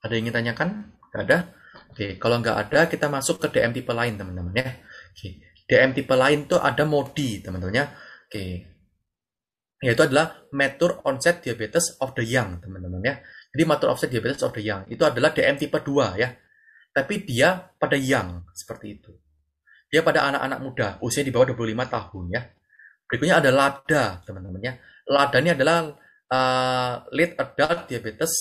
Ada yang ingin tanyakan? Nggak ada? Oke, kalau nggak ada, kita masuk ke DM tipe lain, teman-teman ya. Oke, DM tipe lain tuh ada MODI, teman-teman ya. Oke, yaitu adalah Mature Onset Diabetes of the Young, teman-teman ya. Jadi Mature Onset Diabetes of the Young itu adalah DM tipe 2 ya. Tapi dia pada young, seperti itu. Dia pada anak-anak muda, usia di bawah 25 tahun ya. Berikutnya ada LADA, teman-teman ya. LADA ini adalah uh, eh, Late Adult Diabetes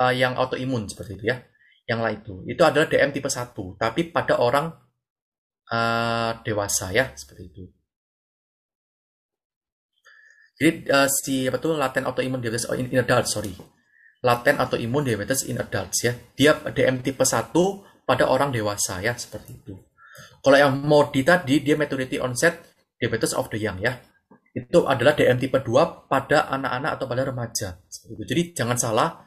uh, yang autoimun seperti itu ya. Yang lain itu itu adalah DM tipe 1, tapi pada orang uh, dewasa ya seperti itu. Jadi uh, si apa tuh laten autoimun diabetes oh, in, in adult, sorry. Laten autoimun diabetes in adults ya. Dia DM tipe 1 pada orang dewasa ya, seperti itu. Kalau yang MODI tadi dia maturity onset diabetes of the young ya. Itu adalah DM tipe 2 pada anak-anak atau pada remaja. Jadi jangan salah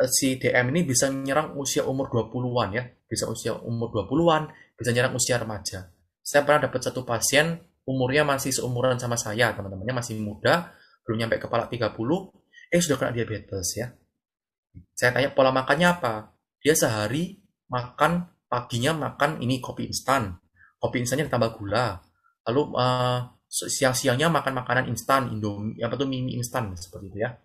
Eh, si DM ini bisa menyerang usia umur 20-an ya, bisa usia umur 20-an, bisa menyerang usia remaja. Saya pernah dapat satu pasien umurnya masih seumuran sama saya, teman-temannya masih muda, belum nyampe kepala 30, eh sudah kena diabetes ya. Saya tanya pola makannya apa? Dia sehari makan paginya makan ini kopi instan, kopi instannya ditambah gula. Lalu uh, siang-siangnya makan makanan instan, Indomie, apa tuh mie instan seperti itu ya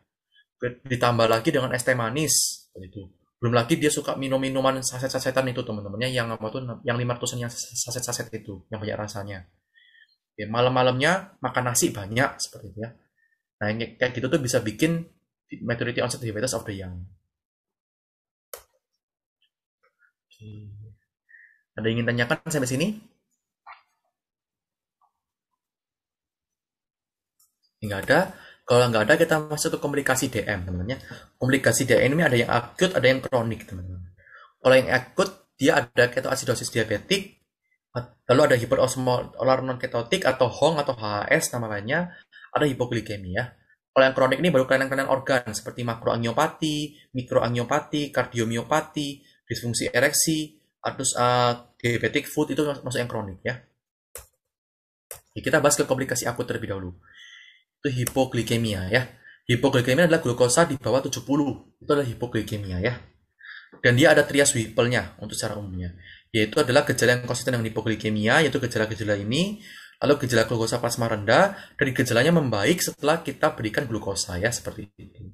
ditambah lagi dengan es teh manis itu belum lagi dia suka minum minuman saset sasetan itu teman-temannya yang apa tuh yang lima ratusan yang saset saset itu yang banyak rasanya ya, malam-malamnya makan nasi banyak seperti itu ya nah yang kayak gitu tuh bisa bikin maturity onset diabetes of the young ada yang ingin tanyakan sampai sini nggak ada kalau nggak ada kita masuk ke komplikasi DM teman-teman ya. Komplikasi DM ini ada yang akut, ada yang kronik teman-teman. Kalau yang akut dia ada ketoasidosis diabetik, lalu ada hiperosmolar non ketotik atau HONG atau HHS namanya, ada hipoglikemia. Kalau yang kronik ini baru kelainan-kelainan organ seperti makroangiopati, mikroangiopati, kardiomiopati, disfungsi ereksi, terus uh, diabetic foot itu masuk yang kronik ya. kita bahas ke komplikasi akut terlebih dahulu itu hipoglikemia ya. Hipoglikemia adalah glukosa di bawah 70. Itu adalah hipoglikemia ya. Dan dia ada trias Whipple-nya untuk secara umumnya. Yaitu adalah gejala yang konsisten dengan hipoglikemia, yaitu gejala-gejala ini. Lalu gejala glukosa plasma rendah, dari gejalanya membaik setelah kita berikan glukosa ya, seperti ini.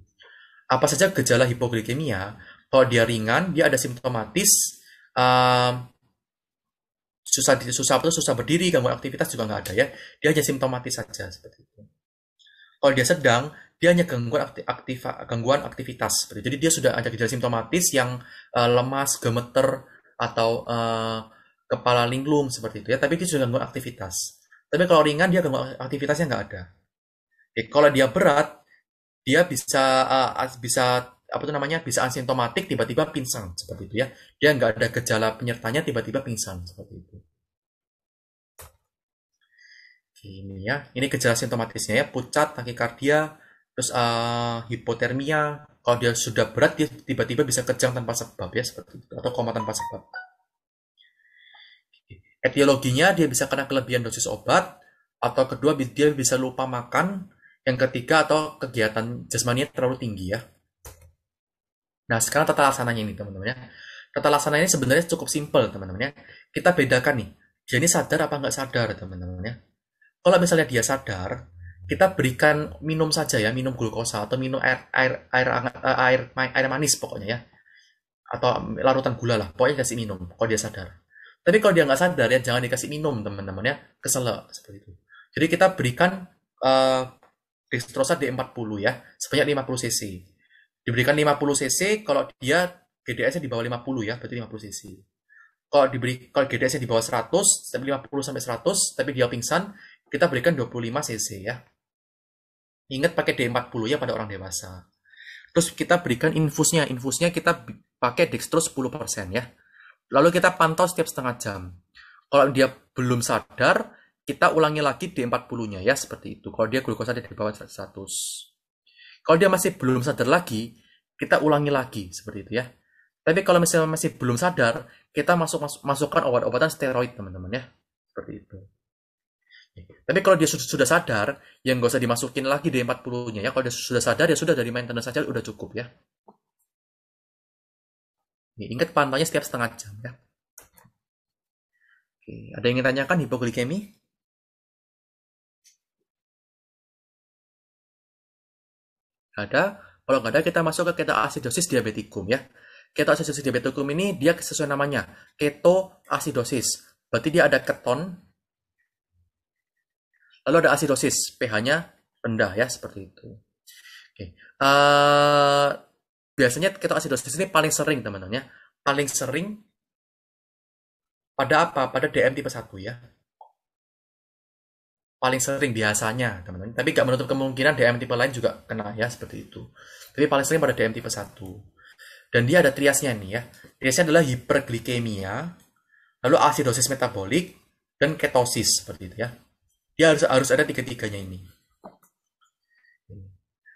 Apa saja gejala hipoglikemia? Kalau dia ringan, dia ada simptomatis, um, susah susah susah berdiri gangguan aktivitas juga nggak ada ya dia hanya simptomatis saja seperti itu kalau dia sedang, dia hanya gangguan aktif, aktif gangguan aktivitas. Seperti. Jadi dia sudah ada gejala simptomatis yang uh, lemas, gemeter atau uh, kepala linglung seperti itu ya. Tapi dia sudah gangguan aktivitas. Tapi kalau ringan dia gangguan aktivitasnya nggak ada. Oke, kalau dia berat, dia bisa uh, bisa apa itu namanya bisa asimptomatik tiba-tiba pingsan seperti itu ya. Dia nggak ada gejala penyertanya tiba-tiba pingsan seperti itu ini ya ini gejala sintomatisnya ya pucat takikardia terus uh, hipotermia kalau dia sudah berat dia tiba-tiba bisa kejang tanpa sebab ya seperti itu atau koma tanpa sebab etiologinya dia bisa kena kelebihan dosis obat atau kedua dia bisa lupa makan yang ketiga atau kegiatan jasmaninya terlalu tinggi ya nah sekarang tata laksananya ini teman-teman ya tata laksana ini sebenarnya cukup simpel teman-teman ya kita bedakan nih dia sadar apa nggak sadar teman-teman ya kalau misalnya dia sadar kita berikan minum saja ya minum glukosa atau minum air air air eh, air air, air manis pokoknya ya atau mm, larutan gula lah pokoknya kasih minum kalau dia sadar tapi kalau dia nggak sadar ya jangan dikasih minum teman-teman ya kesel seperti itu jadi kita berikan uh, dextrosa D40 ya sebanyak 50 cc diberikan 50 cc kalau dia GDS-nya di bawah 50 ya berarti 50 cc kalau diberi kalau GDS-nya di bawah 100 50 sampai 100 tapi dia pingsan kita berikan 25 cc ya. Ingat pakai D40 ya pada orang dewasa. Terus kita berikan infusnya, infusnya kita pakai dextrose 10% ya. Lalu kita pantau setiap setengah jam. Kalau dia belum sadar, kita ulangi lagi D40-nya ya seperti itu. Kalau dia glukosa di bawah 100. Kalau dia masih belum sadar lagi, kita ulangi lagi seperti itu ya. Tapi kalau misalnya masih belum sadar, kita masuk, masukkan obat-obatan steroid teman-teman ya. Seperti itu. Tapi kalau dia sudah sadar, yang nggak usah dimasukin lagi di 40-nya ya. Kalau dia sudah sadar, ya sudah dari maintenance saja udah cukup ya. Ini, ingat pantauannya setiap setengah jam ya. Oke, ada yang ingin tanyakan hipoglikemi? Ada? Kalau nggak ada, kita masuk ke ketoasidosis diabetikum ya. Ketoasidosis diabetikum ini dia sesuai namanya, ketoasidosis. Berarti dia ada keton, Lalu ada asidosis, pH-nya rendah ya seperti itu. Oke. Okay. Uh, eh, biasanya ketoasidosis ini paling sering teman-teman ya. Paling sering pada apa? Pada DM tipe 1 ya. Paling sering biasanya teman-teman. Tapi nggak menutup kemungkinan DM tipe lain juga kena ya seperti itu. Tapi paling sering pada DM tipe 1. Dan dia ada triasnya nih ya. Triasnya adalah hiperglikemia, lalu asidosis metabolik, dan ketosis seperti itu ya. Dia harus harus ada tiga-tiganya ini.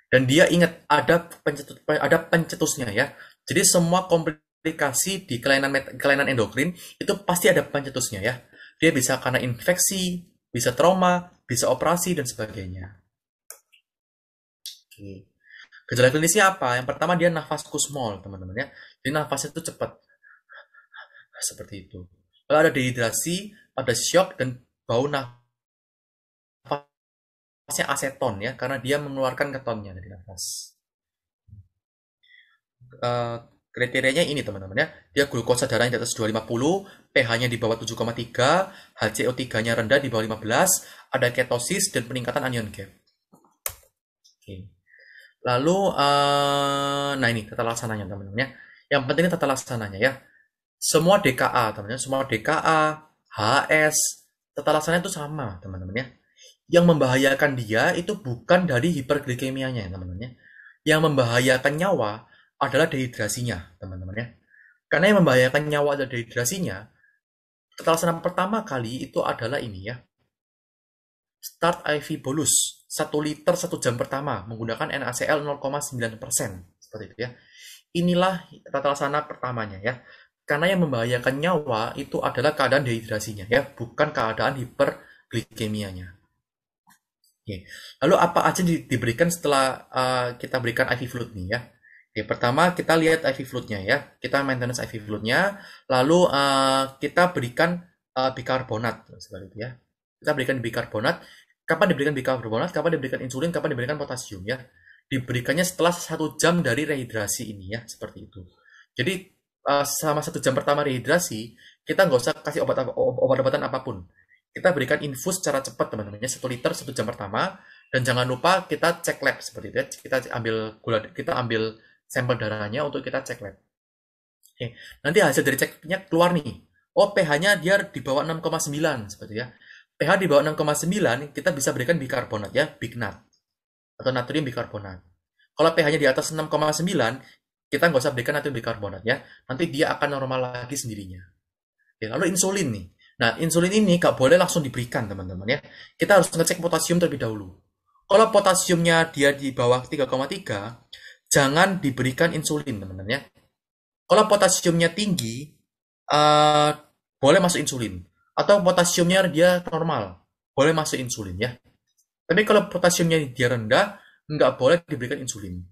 Dan dia ingat ada pencetus, ada pencetusnya ya. Jadi semua komplikasi di kelainan kelainan endokrin itu pasti ada pencetusnya ya. Dia bisa karena infeksi, bisa trauma, bisa operasi dan sebagainya. Oke. Gejala klinisnya apa? Yang pertama dia nafasku small teman-teman ya. Jadi nafasnya itu cepat. Seperti itu. Lalu ada dehidrasi, ada shock dan bau nafas nafasnya aseton ya karena dia mengeluarkan ketonnya dari nafas uh, kriterianya ini teman-teman ya dia glukosa darahnya di atas 250 pH-nya di bawah 7,3 HCO3-nya rendah di bawah 15 ada ketosis dan peningkatan anion gap oke lalu uh, nah ini tata laksananya teman-teman ya yang penting tata laksananya ya semua DKA teman-teman ya. semua DKA HS tata laksananya itu sama teman-teman ya yang membahayakan dia itu bukan dari hiperglikemianya ya, teman-teman ya. Yang membahayakan nyawa adalah dehidrasinya teman-teman ya. Karena yang membahayakan nyawa adalah dehidrasinya, ketalasan pertama kali itu adalah ini ya. Start IV bolus 1 liter 1 jam pertama menggunakan NaCl 0,9% seperti itu ya. Inilah tata laksana pertamanya ya. Karena yang membahayakan nyawa itu adalah keadaan dehidrasinya ya, bukan keadaan hiperglikemianya. Okay. Lalu apa aja di, diberikan setelah uh, kita berikan IV fluid nih ya? Oke, pertama kita lihat IV fluidnya ya. Kita maintenance IV fluidnya, lalu uh, kita berikan uh, bikarbonat seperti itu ya. Kita berikan bicarbonat. Kapan diberikan bicarbonat? Kapan diberikan insulin? Kapan diberikan potasium ya? Diberikannya setelah satu jam dari rehidrasi ini ya, seperti itu. Jadi uh, selama satu jam pertama rehidrasi, kita nggak usah kasih obat-obatan obat apapun kita berikan infus secara cepat teman-temannya satu liter satu jam pertama dan jangan lupa kita cek lab seperti itu ya. kita ambil gula kita ambil sampel darahnya untuk kita cek lab oke nanti hasil dari ceknya keluar nih oh pH-nya dia di bawah 6,9 seperti ya pH di bawah 6,9 kita bisa berikan bikarbonat ya bignat atau natrium bikarbonat kalau pH-nya di atas 6,9 kita nggak usah berikan natrium bikarbonat ya nanti dia akan normal lagi sendirinya Oke, lalu insulin nih Nah, insulin ini nggak boleh langsung diberikan, teman-teman ya. Kita harus ngecek potasium terlebih dahulu. Kalau potasiumnya dia di bawah 3,3, jangan diberikan insulin, teman-teman ya. Kalau potasiumnya tinggi, uh, boleh masuk insulin. Atau potasiumnya dia normal, boleh masuk insulin ya. Tapi kalau potasiumnya dia rendah, nggak boleh diberikan insulin.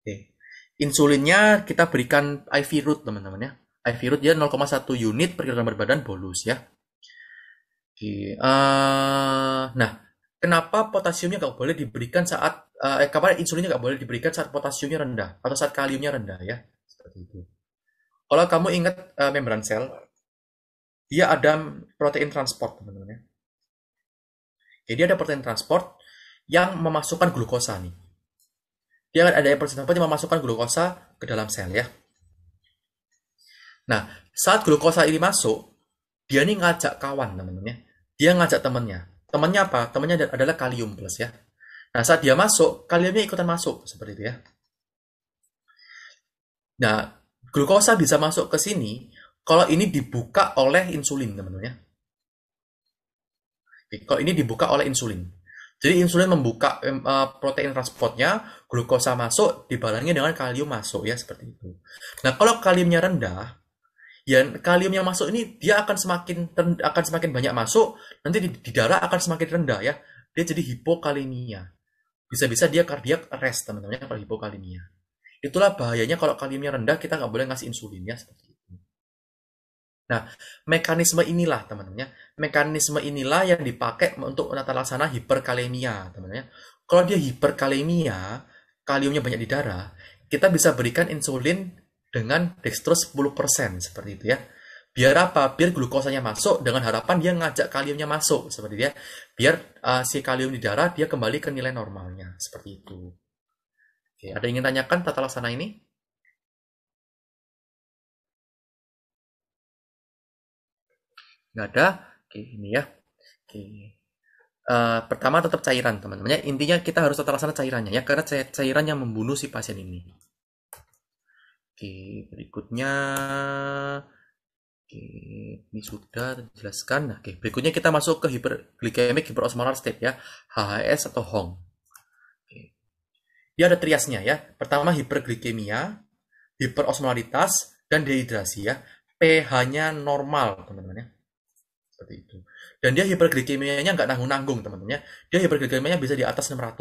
Oke. Insulinnya kita berikan IV root, teman-teman ya. IV root dia 0,1 unit per kilogram berat bolus ya. Oke. Uh, nah, kenapa potasiumnya nggak boleh diberikan saat uh, eh, kapan insulinnya nggak boleh diberikan saat potasiumnya rendah atau saat kaliumnya rendah ya? Seperti itu. Kalau kamu ingat uh, membran sel, dia ada protein transport teman-teman ya. Jadi ada protein transport yang memasukkan glukosa nih. Dia ada yang protein transport yang memasukkan glukosa ke dalam sel ya. Nah, saat glukosa ini masuk, dia ini ngajak kawan teman-teman ya dia ngajak temennya. Temennya apa? Temennya adalah kalium plus ya. Nah, saat dia masuk, kaliumnya ikutan masuk, seperti itu ya. Nah, glukosa bisa masuk ke sini kalau ini dibuka oleh insulin, teman-teman ya. Kalau ini dibuka oleh insulin. Jadi insulin membuka e, protein transportnya, glukosa masuk, dibalangi dengan kalium masuk ya seperti itu. Nah, kalau kaliumnya rendah, ya kalium yang masuk ini dia akan semakin akan semakin banyak masuk nanti di, di darah akan semakin rendah ya dia jadi hipokalemia bisa-bisa dia kardiak arrest teman-teman ya, kalau hipokalemia itulah bahayanya kalau kaliumnya rendah kita nggak boleh ngasih insulin ya seperti itu nah mekanisme inilah teman-teman ya mekanisme inilah yang dipakai untuk menata laksana hiperkalemia teman-teman ya kalau dia hiperkalemia kaliumnya banyak di darah kita bisa berikan insulin dengan dextro 10% seperti itu ya. Biar apa? Biar glukosanya masuk dengan harapan dia ngajak kaliumnya masuk seperti itu ya. Biar uh, si kalium di darah dia kembali ke nilai normalnya seperti itu. Oke, ada yang ingin tanyakan tata laksana ini? Nggak ada? Oke, ini ya. Oke. Uh, pertama tetap cairan teman-temannya intinya kita harus tata laksana cairannya ya karena cairan yang membunuh si pasien ini Oke, berikutnya Oke, ini sudah dijelaskan. Nah, oke, berikutnya kita masuk ke hiperglycemic hyperosmolar state ya, HHS atau HONG. Oke. Dia ada triasnya ya. Pertama hiperglikemia, hiperosmolaritas, dan dehidrasi ya. pH-nya normal, teman-teman ya. Seperti itu. Dan dia hiperglikemianya nggak nanggung-nanggung, teman-teman ya. Dia hiperglikemianya bisa di atas 600.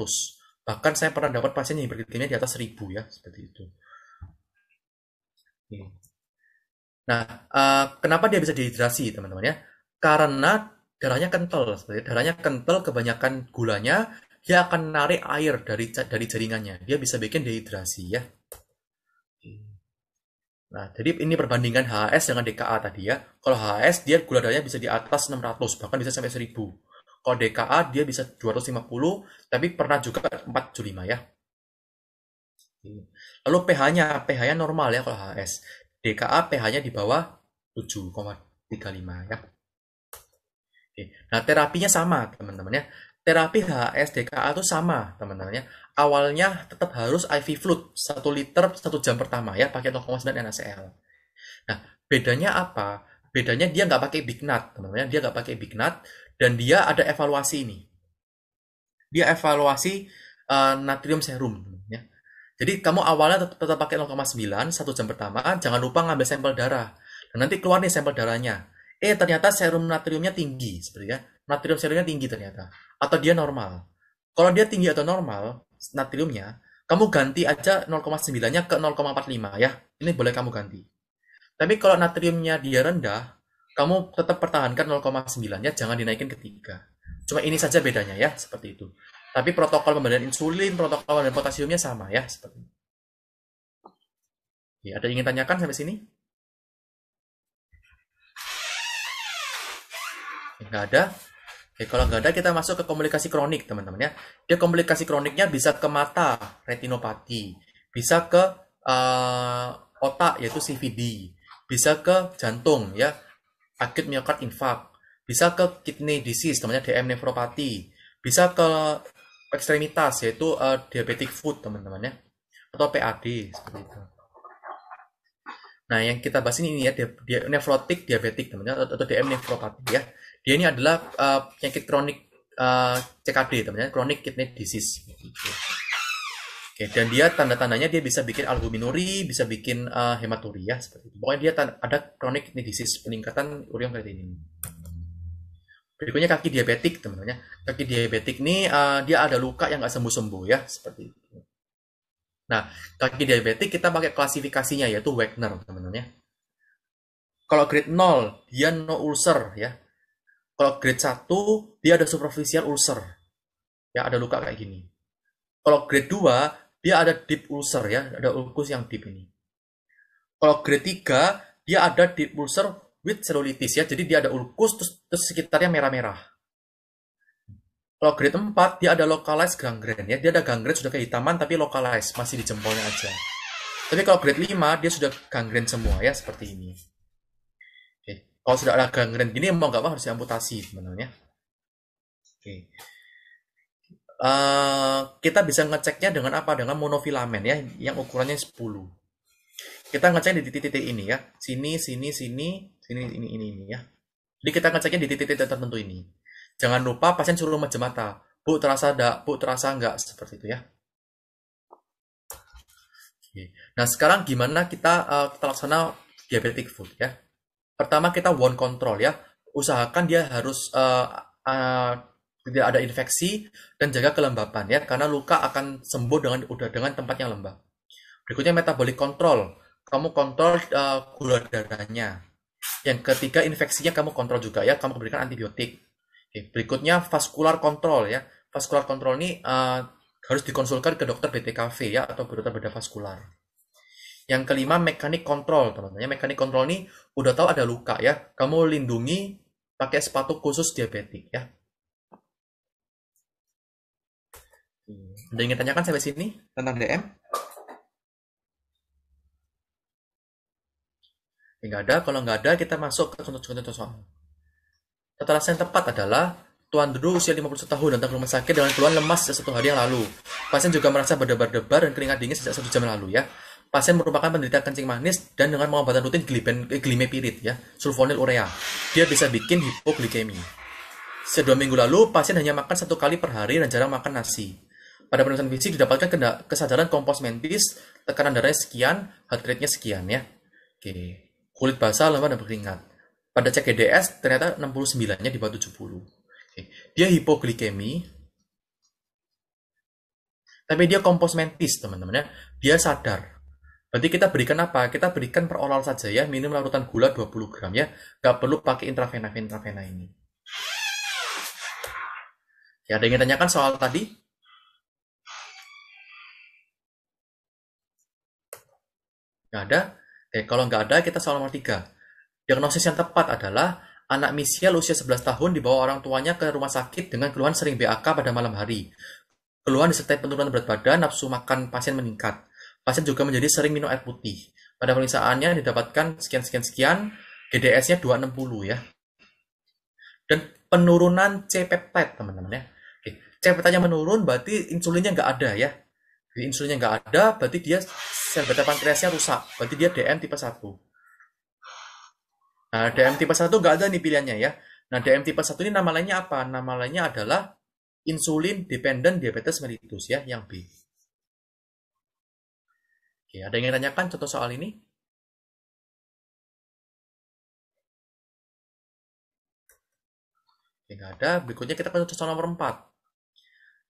Bahkan saya pernah dapat pasien yang hiperglikemia di atas 1000 ya, seperti itu. Nah, eh, kenapa dia bisa dehidrasi, teman-teman ya? Karena darahnya kental, darahnya kental kebanyakan gulanya, dia akan narik air dari dari jaringannya. Dia bisa bikin dehidrasi ya. Nah, jadi ini perbandingan HS dengan DKA tadi ya. Kalau HS dia gula darahnya bisa di atas 600, bahkan bisa sampai 1000. Kalau DKA dia bisa 250, tapi pernah juga 475 ya. Lalu pH-nya, pH-nya normal ya kalau HS. DKA pH-nya di bawah 7,35 ya. Oke. Nah, terapinya sama, teman-teman ya. Terapi HS DKA itu sama, teman-teman ya. Awalnya tetap harus IV fluid 1 liter 1 jam pertama ya, pakai 0,9 NaCl. Nah, bedanya apa? Bedanya dia nggak pakai bignat, teman-teman ya. Dia nggak pakai bignat dan dia ada evaluasi ini. Dia evaluasi uh, natrium serum, ya. Jadi kamu awalnya tetap, tetap pakai 0,9 satu jam pertama, jangan lupa ngambil sampel darah. Dan nanti keluar nih sampel darahnya. Eh ternyata serum natriumnya tinggi, seperti ya. Natrium serumnya tinggi ternyata. Atau dia normal. Kalau dia tinggi atau normal natriumnya, kamu ganti aja 0,9-nya ke 0,45 ya. Ini boleh kamu ganti. Tapi kalau natriumnya dia rendah, kamu tetap pertahankan 0,9-nya, jangan dinaikin ke 3. Cuma ini saja bedanya ya, seperti itu. Tapi protokol pemberian insulin, protokol pemberian potasiumnya sama ya seperti ini. Ya, ada yang ingin tanyakan sampai sini? Enggak ada? Oke, kalau enggak ada, kita masuk ke komplikasi kronik, teman-teman ya. Dia komplikasi kroniknya bisa ke mata, retinopati. Bisa ke uh, otak, yaitu CVD. Bisa ke jantung, ya. Akut miokard infarct. Bisa ke kidney disease, namanya DM nefropati. Bisa ke ekstremitas yaitu uh, diabetic foot teman-teman ya atau PAD seperti itu. Nah, yang kita bahas ini, ini ya dia, nefrotik diabetik teman-teman atau, atau DM nefropati ya. Dia ini adalah uh, penyakit kronik uh, eh, CKD teman-teman, ya, kronik kidney disease. Gitu. Oke, dan dia tanda-tandanya dia bisa bikin albuminuri, bisa bikin uh, hematuria seperti itu. Pokoknya dia ada kronik kidney disease, peningkatan urium kreatinin. Berikutnya kaki diabetik, teman-teman Kaki diabetik ini uh, dia ada luka yang nggak sembuh-sembuh ya, seperti itu. Nah, kaki diabetik kita pakai klasifikasinya yaitu Wagner, teman-teman ya. Kalau grade 0, dia no ulcer ya. Kalau grade 1, dia ada superficial ulcer. Ya, ada luka kayak gini. Kalau grade 2, dia ada deep ulcer ya, ada ulkus yang deep ini. Kalau grade 3, dia ada deep ulcer with cellulitis ya. Jadi dia ada ulkus terus, terus sekitarnya merah-merah. Kalau grade 4 dia ada localized gangren ya. Dia ada gangren sudah kehitaman tapi localized masih di jempolnya aja. Tapi kalau grade 5 dia sudah gangren semua ya seperti ini. Oke. Kalau sudah ada gangren gini mau nggak mau harus diamputasi sebenarnya. Oke. Uh, kita bisa ngeceknya dengan apa? Dengan monofilamen ya, yang ukurannya 10. Kita ngecek di titik-titik ini ya. Sini, sini, sini, ini ini ini ini ya jadi kita ngeceknya di titik-titik tertentu ini jangan lupa pasien suruh macam mata bu terasa enggak bu terasa enggak seperti itu ya Oke. nah sekarang gimana kita uh, kita laksana diabetic food ya pertama kita wound control ya usahakan dia harus uh, uh, tidak ada infeksi dan jaga kelembapan ya karena luka akan sembuh dengan udah dengan tempat yang lembab. Berikutnya metabolic control. Kamu kontrol uh, gula darahnya. Yang ketiga, infeksinya kamu kontrol juga ya, kamu berikan antibiotik. Oke, berikutnya vaskular kontrol ya. Vaskular kontrol ini uh, harus dikonsulkan ke dokter BTKV ya atau ke dokter bedah vaskular. Yang kelima mekanik kontrol, teman-teman. Mekanik kontrol ini udah tahu ada luka ya. Kamu lindungi pakai sepatu khusus diabetik ya. Ada yang ingin tanyakan sampai sini tentang DM? nggak ada kalau nggak ada kita masuk ke contoh-contoh soal Keterasan yang tepat adalah Tuan duduk usia 51 tahun datang ke rumah sakit dengan keluhan lemas sejak satu hari yang lalu. Pasien juga merasa berdebar-debar dan keringat dingin sejak satu jam lalu ya. Pasien merupakan penderita kencing manis dan dengan pengobatan rutin gliben, eh, glimepirid ya, sulfonil urea. Dia bisa bikin hipoglikemi. Sedua minggu lalu, pasien hanya makan satu kali per hari dan jarang makan nasi. Pada penelitian fisik didapatkan kesadaran kompos mentis, tekanan darahnya sekian, heart rate-nya sekian ya. Oke kulit basah, lembab, dan berkeringat. Pada cek GDS, e ternyata 69-nya di bawah 70. Oke. Dia hipoglikemi, tapi dia komposmentis, teman-teman ya. Dia sadar. Berarti kita berikan apa? Kita berikan per oral saja ya, minum larutan gula 20 gram ya. Gak perlu pakai intravena intravena ini. Ya, ada yang tanyakan soal tadi? Gak ada? Oke, kalau nggak ada kita soal nomor 3. Diagnosis yang tepat adalah anak misial usia 11 tahun dibawa orang tuanya ke rumah sakit dengan keluhan sering BAK pada malam hari. Keluhan disertai penurunan berat badan, nafsu makan pasien meningkat. Pasien juga menjadi sering minum air putih. Pada pemeriksaannya didapatkan sekian-sekian-sekian, GDS-nya 260 ya. Dan penurunan C-peptide, teman-teman ya. C-peptide-nya menurun, berarti insulinnya nggak ada ya insulinnya nggak ada, berarti dia sel beta pankreasnya rusak. Berarti dia DM tipe 1. Nah, DM tipe 1 nggak ada nih pilihannya ya. Nah, DM tipe 1 ini nama lainnya apa? Nama lainnya adalah insulin dependent diabetes mellitus ya, yang B. Oke, ada yang ingin tanyakan contoh soal ini? Oke, nggak ada. Berikutnya kita ke contoh soal nomor 4.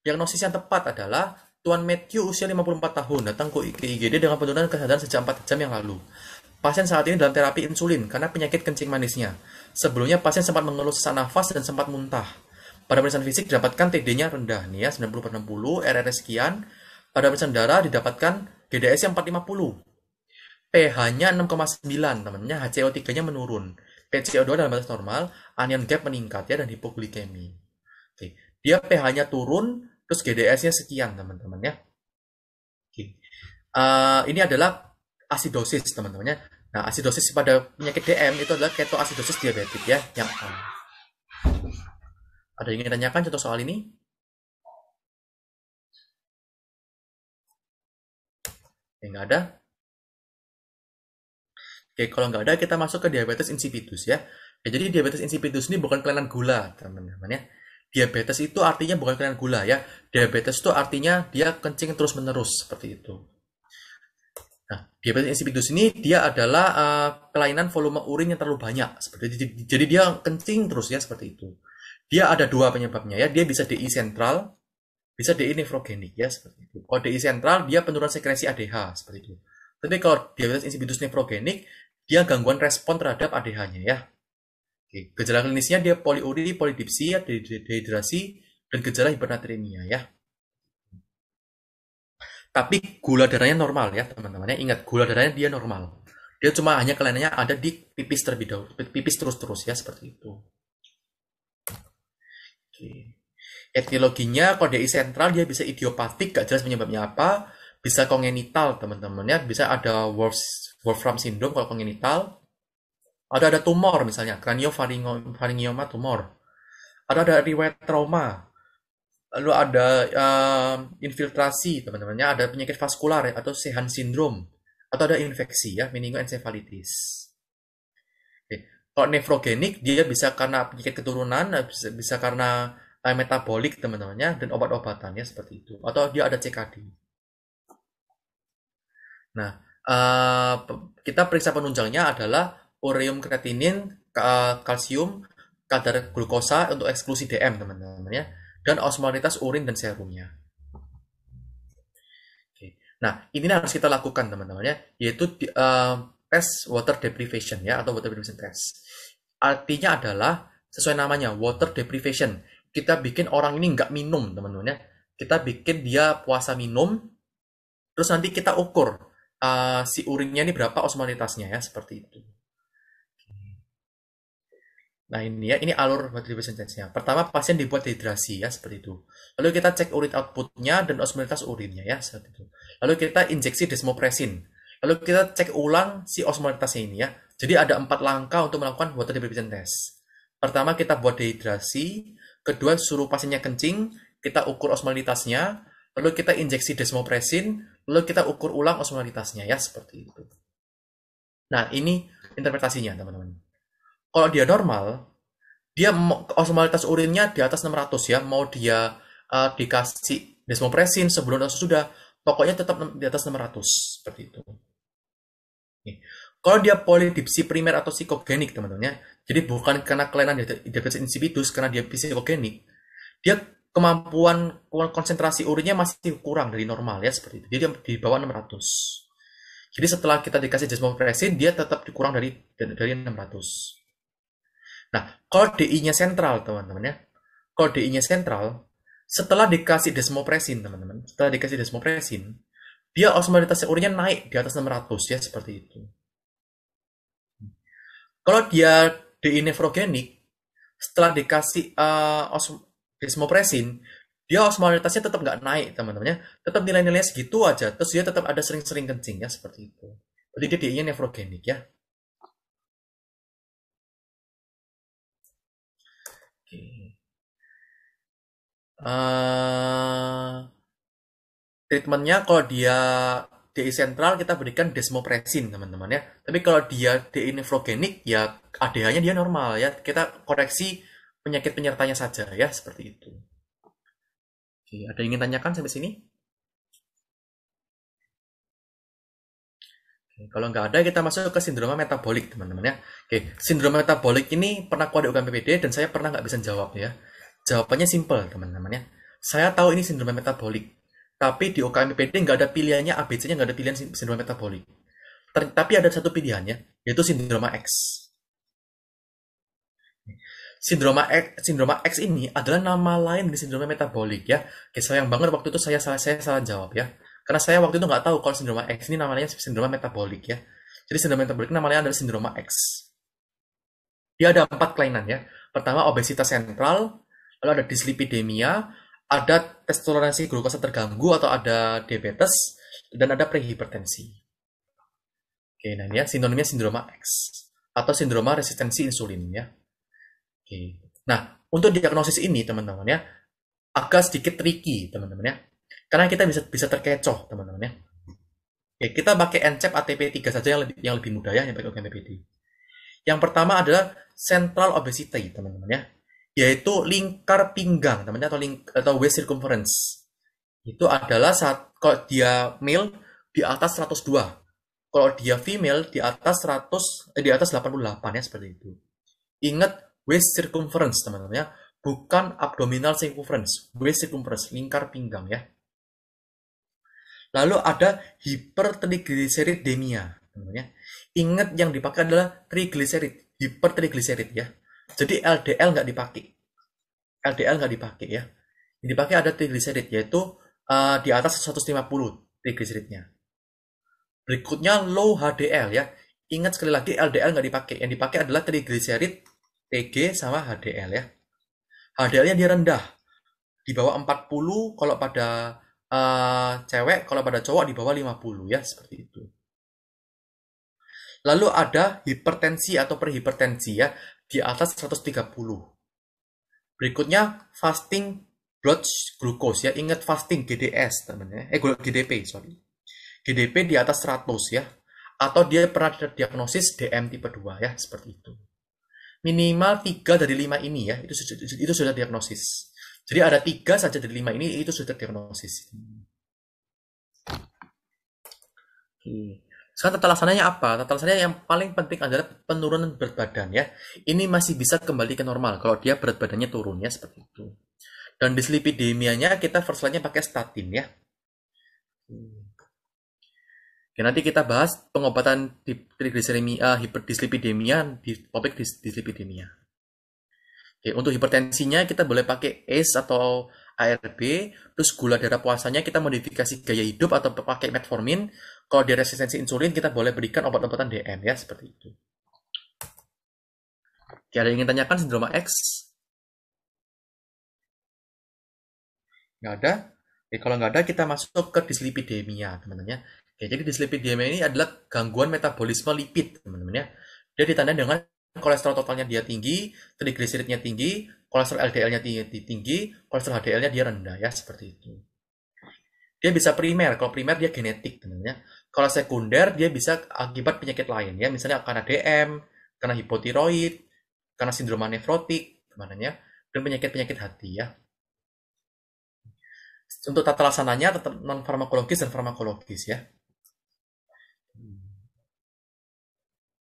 Diagnosis yang tepat adalah Tuan Matthew usia 54 tahun datang ke IGD dengan penurunan kesadaran sejak 4 jam yang lalu. Pasien saat ini dalam terapi insulin karena penyakit kencing manisnya. Sebelumnya pasien sempat mengeluh sesak nafas dan sempat muntah. Pada pemeriksaan fisik didapatkan TD-nya rendah nih ya 90 per 60, RRS sekian. Pada pemeriksaan darah didapatkan GDS yang 450. pH-nya 6,9 temannya, HCO3-nya menurun. PCO2 dalam batas normal, anion gap meningkat ya dan hipoglikemi. Oke. Dia pH-nya turun, Terus GDS-nya sekian teman-teman ya. Oke. Uh, ini adalah asidosis teman-temannya. Nah, asidosis pada penyakit DM itu adalah ketoasidosis diabetik ya, yang A. Ada yang ingin tanyakan contoh soal ini? Enggak ada. Oke, kalau nggak ada kita masuk ke diabetes insipidus ya. ya jadi diabetes insipidus ini bukan kelainan gula, teman-teman ya diabetes itu artinya bukan kena gula ya. Diabetes itu artinya dia kencing terus-menerus seperti itu. Nah, diabetes insipidus ini dia adalah uh, kelainan volume urin yang terlalu banyak. Seperti jadi, jadi dia kencing terus ya seperti itu. Dia ada dua penyebabnya ya. Dia bisa DI sentral, bisa DI nefrogenik ya seperti itu. Kalau DI sentral dia penurunan sekresi ADH seperti itu. Tapi kalau diabetes insipidus nefrogenik dia gangguan respon terhadap ADH-nya ya. Oke, gejala klinisnya dia poliuri, polidipsia, dehidrasi, dan gejala hipernatremia ya. Tapi gula darahnya normal ya teman-temannya. Ingat gula darahnya dia normal. Dia cuma hanya kelainannya ada di pipis terlebih dahulu, pipis terus-terus ya seperti itu. Oke. Etiologinya kode sentral dia bisa idiopatik, gak jelas penyebabnya apa. Bisa kongenital teman-temannya, bisa ada Wolfram syndrome kalau kongenital ada ada tumor misalnya, kraniofaringioma tumor. Ada ada riwayat trauma. Lalu ada uh, infiltrasi teman-temannya, ada penyakit vaskular ya, atau Sehan syndrome atau ada infeksi ya, meningoencephalitis. Oke. Kalau nefrogenik dia bisa karena penyakit keturunan, eh, bisa, bisa karena uh, metabolik teman-temannya dan obat-obatannya seperti itu atau dia ada CKD. Nah, uh, kita periksa penunjangnya adalah ureum kreatinin, kalsium, kadar glukosa untuk eksklusi DM teman-teman ya, dan osmolaritas urin dan serumnya. Oke. Nah, ini harus kita lakukan teman-teman ya, yaitu di, uh, tes water deprivation ya atau water deprivation test. Artinya adalah sesuai namanya water deprivation. Kita bikin orang ini nggak minum teman-teman ya. Kita bikin dia puasa minum, terus nanti kita ukur uh, si urinnya ini berapa osmolaritasnya ya seperti itu. Nah ini ya, ini alur motivation change-nya. Pertama pasien dibuat dehidrasi ya seperti itu. Lalu kita cek urin outputnya dan osmolitas urinnya ya seperti itu. Lalu kita injeksi desmopresin. Lalu kita cek ulang si osmolitasnya ini ya. Jadi ada empat langkah untuk melakukan water deprivation test. Pertama kita buat dehidrasi, kedua suruh pasiennya kencing, kita ukur osmolitasnya, lalu kita injeksi desmopresin, lalu kita ukur ulang osmolitasnya ya seperti itu. Nah ini interpretasinya teman-teman kalau dia normal, dia osmolitas urinnya di atas 600 ya, mau dia uh, dikasih desmopresin sebelum atau sudah, pokoknya tetap di atas 600 seperti itu. Nih. Kalau dia polidipsi primer atau psikogenik teman-teman ya, jadi bukan karena kelainan diabetes insipidus karena dia psikogenik, dia kemampuan konsentrasi urinnya masih kurang dari normal ya seperti itu. Jadi di bawah 600. Jadi setelah kita dikasih desmopresin, dia tetap dikurang dari dari 600. Nah, kalau DI-nya sentral, teman-teman ya. Kalau DI-nya sentral, setelah dikasih desmopresin, teman-teman, setelah dikasih desmopresin, dia osmolaritas urinnya naik di atas 600 ya, seperti itu. Kalau dia DI nefrogenik, setelah dikasih uh, os desmopresin, dia osmolaritasnya tetap nggak naik, teman-teman ya. Tetap nilai-nilainya segitu aja, terus dia tetap ada sering-sering kencing ya, seperti itu. Jadi dia DI-nya nefrogenik ya. uh, treatmentnya kalau dia DI sentral kita berikan desmopresin teman-teman ya. Tapi kalau dia DI nefrogenik ya ADH-nya dia normal ya. Kita koreksi penyakit penyertanya saja ya seperti itu. Oke, ada yang ingin tanyakan sampai sini? Oke, kalau nggak ada kita masuk ke sindroma metabolik teman-teman ya. Oke, sindroma metabolik ini pernah aku UGM UKMPPD dan saya pernah nggak bisa jawab ya. Jawabannya simpel, teman-teman ya. Saya tahu ini sindrom metabolik, tapi di OKMPD nggak ada pilihannya ABC-nya nggak ada pilihan sindrom metabolik. Ter tapi ada satu pilihannya, yaitu sindroma X. Sindroma X, sindroma X ini adalah nama lain dari sindroma metabolik ya. Oke, sayang banget waktu itu saya salah saya salah jawab ya. Karena saya waktu itu nggak tahu kalau sindroma X ini namanya sindroma metabolik ya. Jadi sindroma metabolik namanya adalah sindroma X. Dia ada empat kelainan ya. Pertama obesitas sentral, lalu ada dislipidemia, ada tes glukosa terganggu atau ada diabetes, dan ada prehipertensi. Oke, nah ini ya, sinonimnya sindroma X atau sindroma resistensi insulin ya. Oke. Nah, untuk diagnosis ini teman-teman ya, agak sedikit tricky teman-teman ya. Karena kita bisa bisa terkecoh teman-teman ya. Oke, kita pakai NCEP ATP3 saja yang lebih, yang lebih mudah ya yang pakai OGMPD. Yang pertama adalah central obesity teman-teman ya yaitu lingkar pinggang namanya atau ling, atau waist circumference itu adalah saat kalau dia male di atas 102 kalau dia female di atas 100 eh, di atas 88 ya seperti itu ingat waist circumference teman-teman ya bukan abdominal circumference waist circumference lingkar pinggang ya lalu ada hipertrigliseridemia teman-teman ya ingat yang dipakai adalah trigliserid hipertrigliserid ya jadi LDL nggak dipakai. LDL nggak dipakai ya. Yang dipakai ada trigliserid yaitu uh, di atas 150 trigliseridnya. Berikutnya low HDL ya. Ingat sekali lagi LDL nggak dipakai. Yang dipakai adalah trigliserid TG sama HDL ya. HDL-nya dia rendah. Di bawah 40 kalau pada uh, cewek, kalau pada cowok di bawah 50 ya, seperti itu. Lalu ada hipertensi atau perhipertensi ya di atas 130. Berikutnya fasting blood glucose ya, ingat fasting GDS teman ya. Eh GDP, sorry. GDP di atas 100 ya. Atau dia pernah diagnosis DM tipe 2 ya, seperti itu. Minimal 3 dari 5 ini ya, itu itu sudah diagnosis. Jadi ada tiga saja dari lima ini itu sudah diagnosis. hmm. Sekarang tata laksananya apa? Tata laksananya yang paling penting adalah penurunan berat badan ya. Ini masih bisa kembali ke normal kalau dia berat badannya turun ya seperti itu. Dan dislipidemianya kita first line-nya pakai statin ya. Oke, nanti kita bahas pengobatan trigliserimia, hiperdislipidemia di topik dis dislipidemia. Oke, untuk hipertensinya kita boleh pakai ACE atau ARB, terus gula darah puasanya kita modifikasi gaya hidup atau pakai metformin. Kalau dia resistensi insulin, kita boleh berikan obat-obatan DM ya, seperti itu. Oke, ada yang ingin tanyakan sindroma X? Nggak ada? Oke, kalau nggak ada, kita masuk ke dislipidemia, teman-teman ya. Oke, jadi dislipidemia ini adalah gangguan metabolisme lipid, teman-teman ya. Dia ditandai dengan kolesterol totalnya dia tinggi, trigliseridnya tinggi, kolesterol LDL-nya tinggi, kolesterol HDL-nya dia rendah ya seperti itu. Dia bisa primer, kalau primer dia genetik tentunya. Kalau sekunder dia bisa akibat penyakit lain ya, misalnya karena DM, karena hipotiroid, karena sindroma nefrotik, kemarinnya, dan penyakit-penyakit hati ya. Untuk tata laksananya tetap non farmakologis dan farmakologis ya.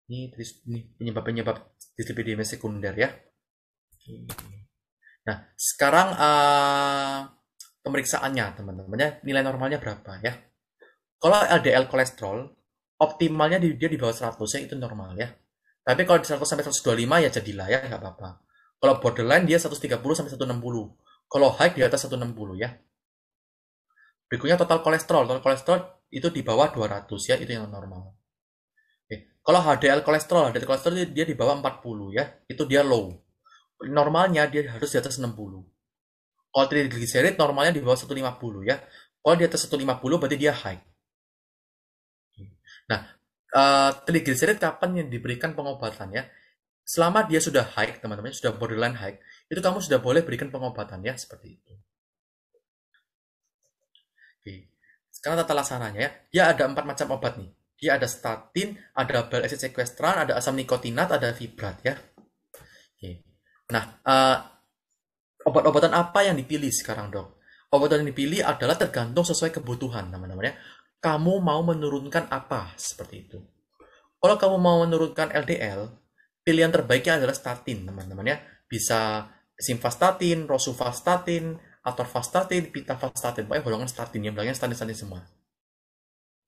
Ini penyebab-penyebab dislipidemia sekunder ya. Oke. Nah, sekarang uh, pemeriksaannya teman-teman ya, nilai normalnya berapa ya? Kalau LDL kolesterol, optimalnya dia di bawah 100 ya, itu normal ya. Tapi kalau di 100 sampai 125 ya jadilah ya, nggak apa-apa. Kalau borderline dia 130 sampai 160. Kalau high di atas 160 ya. Berikutnya total kolesterol. Total kolesterol itu di bawah 200 ya, itu yang normal. Oke. Kalau HDL kolesterol, HDL kolesterol dia, dia di bawah 40 ya, itu dia low normalnya dia harus di atas 60. Kalau triglycerid normalnya di bawah 150 ya. Kalau di atas 150 berarti dia high. Nah, uh, eh, triglycerid kapan yang diberikan pengobatan ya? Selama dia sudah high, teman-teman, sudah borderline high, itu kamu sudah boleh berikan pengobatan ya, seperti itu. Oke. Sekarang tata laksananya ya. Dia ada empat macam obat nih. Dia ada statin, ada bel acid sequestran, ada asam nikotinat, ada fibrat ya. Nah, uh, obat-obatan apa yang dipilih sekarang dok? Obat obatan yang dipilih adalah tergantung sesuai kebutuhan teman-teman ya. Kamu mau menurunkan apa seperti itu? Kalau kamu mau menurunkan LDL, pilihan terbaiknya adalah statin teman-teman ya. Bisa simvastatin, rosuvastatin, atorvastatin, pitavastatin, pokoknya golongan statin ya belakangnya statin-statin semua.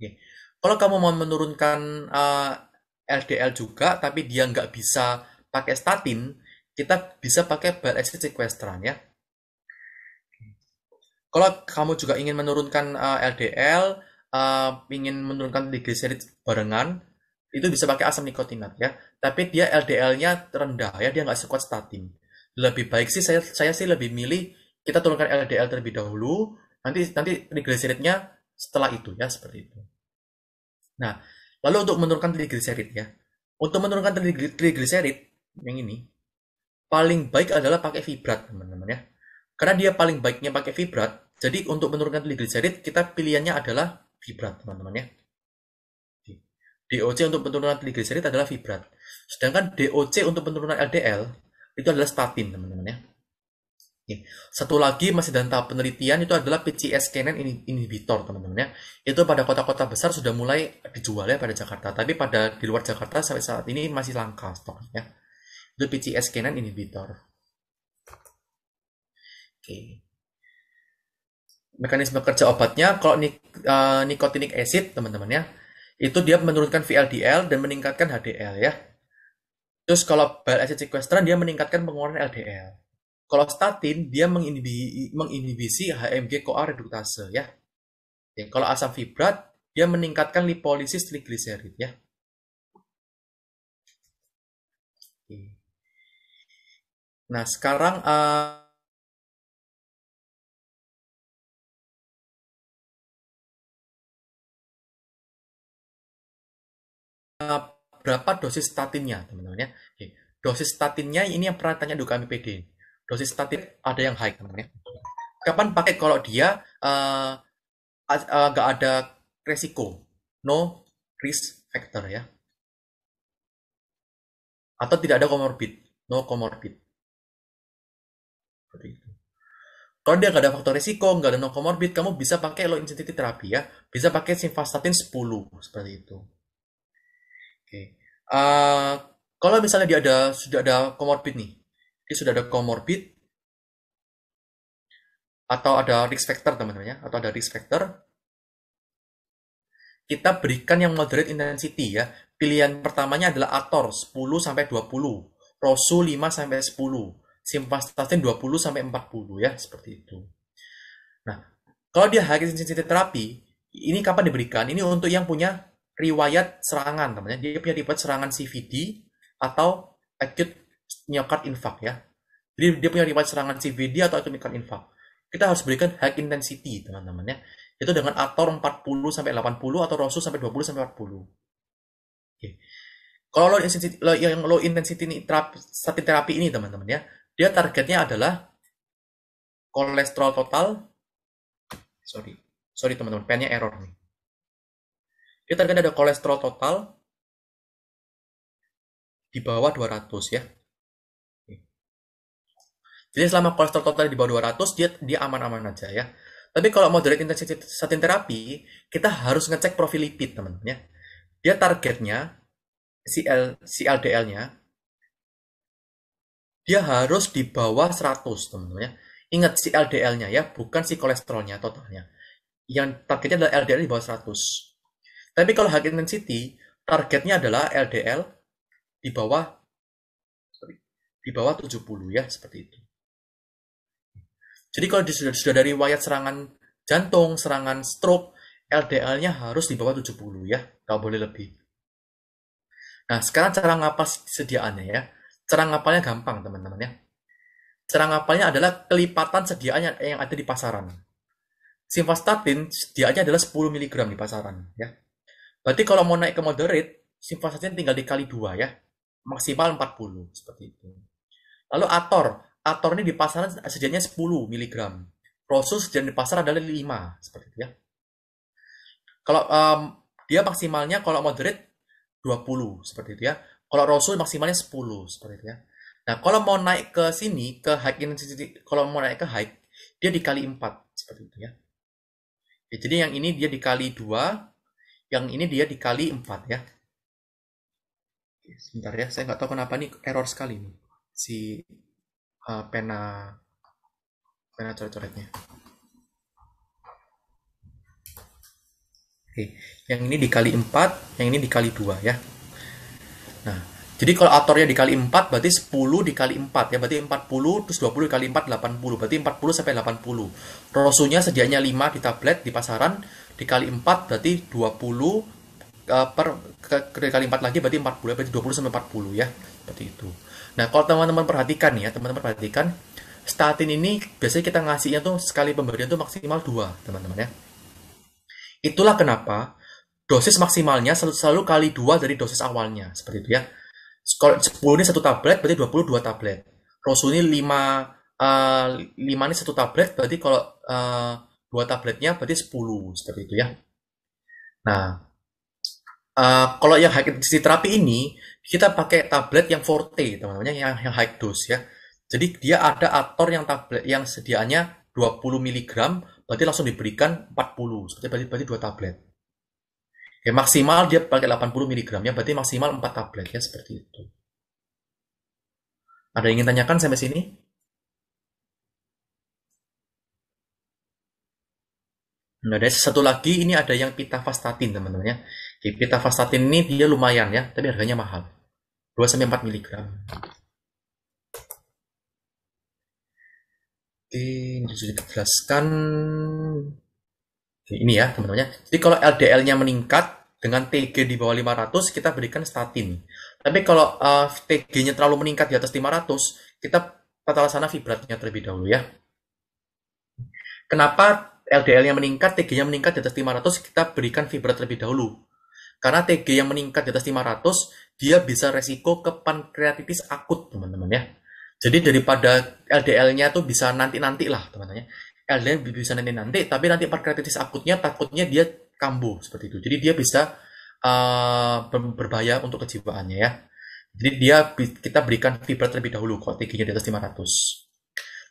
Oke. Kalau kamu mau menurunkan uh, eh, LDL juga, tapi dia nggak bisa pakai statin, kita bisa pakai bar exit sequestran ya. Kalau kamu juga ingin menurunkan uh, eh, LDL, uh, eh, ingin menurunkan triglycerid barengan, itu bisa pakai asam nikotinat ya. Tapi dia LDL-nya rendah ya, dia nggak sekuat statin. Lebih baik sih saya saya sih lebih milih kita turunkan LDL terlebih dahulu, nanti nanti triglyceridnya setelah itu ya seperti itu. Nah, lalu untuk menurunkan triglycerid ya. Untuk menurunkan triglycerid yang ini, paling baik adalah pakai fibrat teman-teman ya karena dia paling baiknya pakai fibrat jadi untuk menurunkan trigliserit kita pilihannya adalah fibrat teman-teman ya DOC untuk penurunan trigliserit adalah fibrat sedangkan DOC untuk penurunan LDL itu adalah statin teman-teman ya satu lagi masih dalam tahap penelitian itu adalah PCS kinin inhibitor teman-teman ya. Itu pada kota-kota besar sudah mulai dijual ya pada Jakarta, tapi pada di luar Jakarta sampai saat ini masih langka stoknya the pcsk canon inhibitor. Oke. Mekanisme kerja obatnya kalau nik eh, acid, teman-teman ya, itu dia menurunkan VLDL dan meningkatkan HDL ya. Terus kalau bile acid sequestran dia meningkatkan pengeluaran LDL. Kalau statin dia menginhibisi HMG CoA reduktase ya. Dan Kalau asam fibrat dia meningkatkan lipolisis trigliserid ya. Nah, sekarang uh, berapa dosis statinnya, teman-teman ya. Oke. Dosis statinnya ini yang pernah tanya dulu kami PD. Dosis statin ada yang high, teman-teman ya. Kapan pakai kalau dia uh, uh, ada resiko, no risk factor ya. Atau tidak ada comorbid, no comorbid seperti itu kalau dia nggak ada faktor risiko nggak ada non comorbid kamu bisa pakai low intensity terapi ya bisa pakai simvastatin 10 seperti itu oke okay. uh, eh, kalau misalnya dia ada sudah ada comorbid nih dia sudah ada comorbid atau ada risk factor teman-teman ya atau ada risk factor kita berikan yang moderate intensity ya. Pilihan pertamanya adalah ator 10 sampai 20, rosu 5 sampai 10, simpastatin 20 sampai 40 ya, seperti itu. Nah, kalau dia high sensitivity terapi, ini kapan diberikan? Ini untuk yang punya riwayat serangan, temannya. Dia punya riwayat serangan CVD atau acute myocard infarct ya. Jadi dia punya riwayat serangan CVD atau acute myocard infarct. Kita harus berikan high intensity, teman teman ya. Itu dengan ator 40 sampai 80 atau rosus sampai 20 sampai 40. Oke. Okay. Kalau low intensity, low, yang low intensity ini, terapi, terapi ini teman-teman ya, dia targetnya adalah kolesterol total sorry sorry teman-teman pennya error nih dia targetnya ada kolesterol total di bawah 200 ya jadi selama kolesterol total di bawah 200 dia dia aman-aman aja ya tapi kalau mau dari statin terapi kita harus ngecek profil lipid teman-teman ya dia targetnya CL, CLDL-nya dia harus di bawah 100 teman-teman ya. Ingat si LDL-nya ya, bukan si kolesterolnya totalnya. Yang targetnya adalah LDL di bawah 100. Tapi kalau high intensity, targetnya adalah LDL di bawah sorry di bawah 70 ya, seperti itu. Jadi kalau sudah, sudah dari wayat serangan jantung, serangan stroke, LDL-nya harus di bawah 70 ya, nggak boleh lebih. Nah, sekarang cara ngapas sediaannya ya. Cara ngapalnya gampang, teman-teman ya. Cara ngapalnya adalah kelipatan sediaan yang ada di pasaran. Simvastatin sediaannya adalah 10 mg di pasaran ya. Berarti kalau mau naik ke moderate, simvastatin tinggal dikali dua ya. Maksimal 40 seperti itu. Lalu ator, ator ini di pasaran sediaannya 10 mg. Prosus dan di pasaran adalah 5 seperti itu ya. Kalau um, dia maksimalnya kalau moderate 20 seperti itu ya. Kalau Rasul maksimalnya 10 seperti itu ya. Nah, kalau mau naik ke sini ke high intensity kalau mau naik ke high dia dikali 4 seperti itu ya. ya jadi yang ini dia dikali 2, yang ini dia dikali 4 ya. Oke, sebentar ya, saya nggak tahu kenapa nih error sekali nih si uh, pena pena coret-coretnya. Oke, yang ini dikali 4, yang ini dikali 2 ya. Nah, jadi kalau aktornya dikali 4 berarti 10 dikali 4 ya, berarti 40 terus 20 dikali 4 80, berarti 40 sampai 80. Rosunya sedianya 5 di tablet di pasaran dikali 4 berarti 20 uh, eh, per dikali 4 lagi berarti 40 berarti 20 sampai 40 ya. Seperti itu. Nah, kalau teman-teman perhatikan ya, teman-teman perhatikan statin ini biasanya kita ngasihnya tuh sekali pemberian tuh maksimal 2, teman-teman ya. Itulah kenapa dosis maksimalnya selalu, selalu kali dua dari dosis awalnya seperti itu ya kalau 10 ini satu tablet berarti 22 tablet Rosu ini 5 uh, eh, 5 ini satu tablet berarti kalau uh, dua tabletnya berarti 10 seperti itu ya nah uh, kalau yang high intensity terapi ini kita pakai tablet yang forte teman-teman yang yang high dose ya jadi dia ada aktor yang tablet yang sediaannya 20 mg berarti langsung diberikan 40 seperti berarti, berarti dua tablet Ya, maksimal dia pakai 80 mg, ya berarti maksimal 4 tablet ya seperti itu. Ada yang ingin tanyakan sampai sini? Nah, ada satu lagi ini ada yang pitavastatin teman-teman ya. Jadi, pitavastatin ini dia lumayan ya, tapi harganya mahal. 2 4 mg. Oke, ini sudah dijelaskan ini ya teman-temannya. Jadi kalau LDL-nya meningkat dengan TG di bawah 500 kita berikan statin. Tapi kalau uh, eh, TG-nya terlalu meningkat di atas 500, kita laksana fibratnya terlebih dahulu ya. Kenapa LDL-nya meningkat, TG-nya meningkat di atas 500, kita berikan fibrat terlebih dahulu. Karena TG yang meningkat di atas 500, dia bisa resiko ke pankreatitis akut, teman-teman ya. Jadi daripada LDL-nya tuh bisa nanti-nanti lah, teman-teman ya LDM bisa nanti-nanti, tapi nanti pankreatitis akutnya takutnya dia kambuh seperti itu. Jadi dia bisa uh, berbahaya untuk kejiwaannya ya. Jadi dia kita berikan fiber terlebih dahulu kalau TG-nya di atas 500.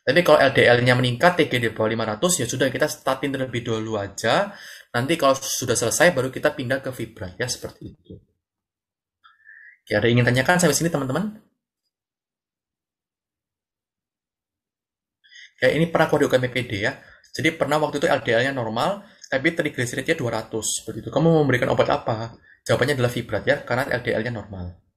Tapi kalau LDL-nya meningkat TG di bawah 500 ya sudah kita statin terlebih dahulu aja. Nanti kalau sudah selesai baru kita pindah ke fibra ya seperti itu. Ya ada yang ingin tanyakan sampai sini teman-teman? ya ini pernah kodekan PPD ya jadi pernah waktu itu LDL-nya normal tapi trigliseridnya 200 begitu kamu memberikan obat apa jawabannya adalah fibrat ya karena LDL-nya normal